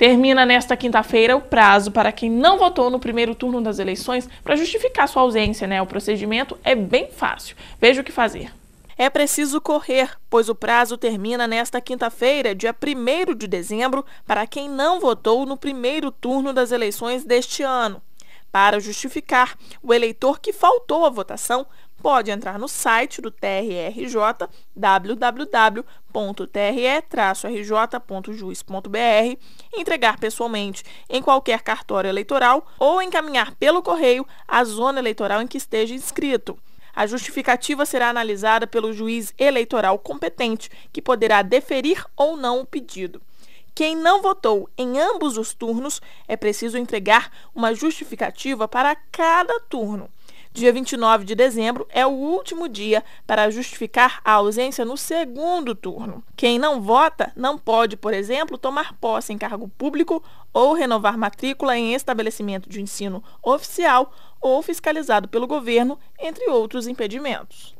Termina nesta quinta-feira o prazo para quem não votou no primeiro turno das eleições para justificar sua ausência, né? O procedimento é bem fácil. Veja o que fazer. É preciso correr, pois o prazo termina nesta quinta-feira, dia 1 de dezembro, para quem não votou no primeiro turno das eleições deste ano. Para justificar, o eleitor que faltou à votação pode entrar no site do TRRJ www.tre-rj.juiz.br, entregar pessoalmente em qualquer cartório eleitoral ou encaminhar pelo correio à zona eleitoral em que esteja inscrito. A justificativa será analisada pelo juiz eleitoral competente, que poderá deferir ou não o pedido quem não votou em ambos os turnos é preciso entregar uma justificativa para cada turno. Dia 29 de dezembro é o último dia para justificar a ausência no segundo turno. Quem não vota não pode, por exemplo, tomar posse em cargo público ou renovar matrícula em estabelecimento de ensino oficial ou fiscalizado pelo governo, entre outros impedimentos.